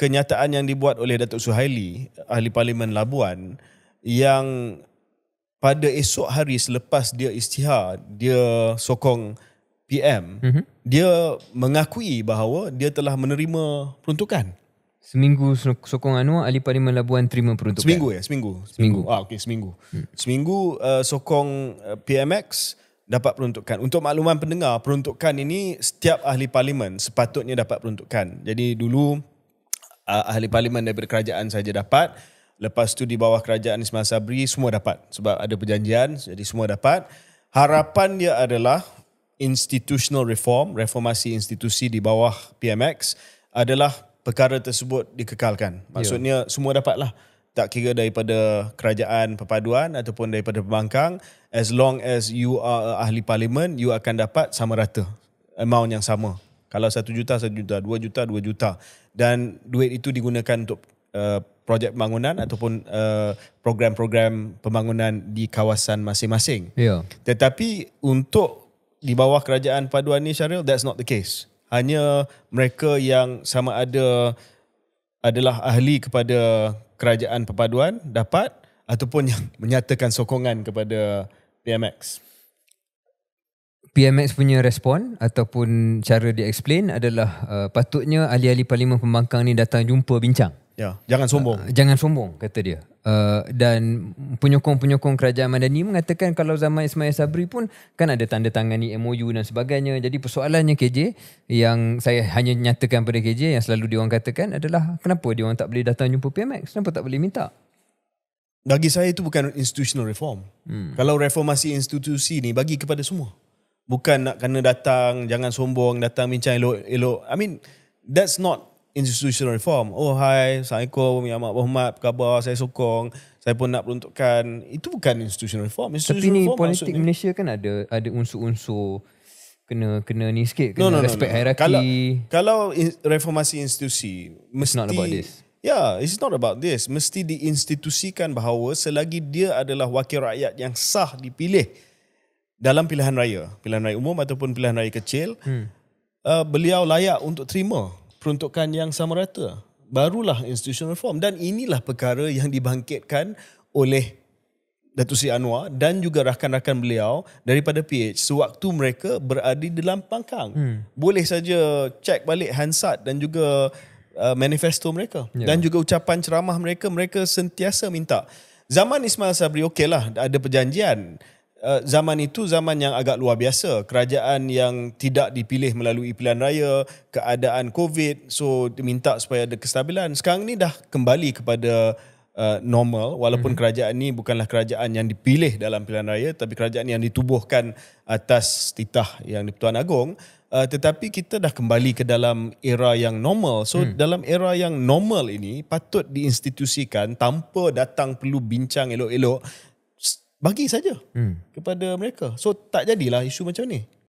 kenyataan yang dibuat oleh Datuk Suhaili ahli parlimen Labuan yang pada esok hari selepas dia istihar dia sokong PM mm-hmm. dia mengakui bahawa dia telah menerima peruntukan seminggu sokong Anwar ahli parlimen Labuan terima peruntukan seminggu ya seminggu seminggu, seminggu. ah okay seminggu hmm. seminggu uh, sokong uh, PMX dapat peruntukan. Untuk makluman pendengar, peruntukan ini setiap ahli parlimen sepatutnya dapat peruntukan. Jadi dulu uh, ahli parlimen daripada kerajaan saja dapat. Lepas tu di bawah kerajaan Ismail Sabri semua dapat sebab ada perjanjian jadi semua dapat. Harapan dia adalah institutional reform, reformasi institusi di bawah PMX adalah perkara tersebut dikekalkan. Ya. Maksudnya yeah. semua dapatlah. Tak kira daripada kerajaan perpaduan ataupun daripada pembangkang, as long as you are ahli parlimen, you akan dapat sama rata. Amount yang sama kalau satu juta, satu juta. Dua juta, dua juta. Dan duit itu digunakan untuk uh, projek pembangunan ataupun uh, program-program pembangunan di kawasan masing-masing. Yeah. Tetapi untuk di bawah kerajaan paduan ini, Syaril, that's not the case. Hanya mereka yang sama ada adalah ahli kepada kerajaan perpaduan dapat ataupun yang menyatakan sokongan kepada PMX. PMX punya respon ataupun cara dia explain adalah uh, patutnya ahli-ahli parlimen pembangkang ni datang jumpa bincang. Ya, jangan sombong. Uh, jangan sombong kata dia. Uh, dan penyokong-penyokong kerajaan Madani mengatakan kalau zaman Ismail Sabri pun kan ada tanda tangan ni MOU dan sebagainya. Jadi persoalannya KJ yang saya hanya nyatakan pada KJ yang selalu dia orang katakan adalah kenapa dia orang tak boleh datang jumpa PMX? Kenapa tak boleh minta? Bagi saya itu bukan institutional reform. Hmm. Kalau reformasi institusi ni bagi kepada semua bukan nak kena datang jangan sombong datang bincang elok-elok i mean that's not institutional reform oh hi assalamualaikum ya mak berhormat apa khabar saya sokong saya pun nak peruntukkan itu bukan institutional reform institutional tapi ni reform politik maksudnya. Malaysia kan ada ada unsur-unsur kena kena ni sikit kena no, no, no, respect no, no. hierarchy kalau, kalau reformasi institusi mesti it's not about this ya yeah, it's not about this mesti diinstitusikan bahawa selagi dia adalah wakil rakyat yang sah dipilih dalam pilihan raya, pilihan raya umum ataupun pilihan raya kecil, hmm. uh, beliau layak untuk terima peruntukan yang sama rata. Barulah institutional reform dan inilah perkara yang dibangkitkan oleh Datuk Seri Anwar dan juga rakan-rakan beliau daripada PH sewaktu mereka berada dalam pangkang. Hmm. Boleh saja cek balik Hansard dan juga uh, manifesto mereka yeah. dan juga ucapan ceramah mereka, mereka sentiasa minta. Zaman Ismail Sabri okeylah ada perjanjian Eh, zaman itu zaman yang agak luar biasa kerajaan yang tidak dipilih melalui pilihan raya keadaan covid so diminta supaya ada kestabilan sekarang ni dah kembali kepada uh, normal walaupun mm-hmm. kerajaan ni bukanlah kerajaan yang dipilih dalam pilihan raya tapi kerajaan yang ditubuhkan atas titah yang di-Pertuan Agong uh, tetapi kita dah kembali ke dalam era yang normal so mm. dalam era yang normal ini patut diinstitusikan tanpa datang perlu bincang elok-elok bagi saja hmm. kepada mereka. So tak jadilah isu macam ni.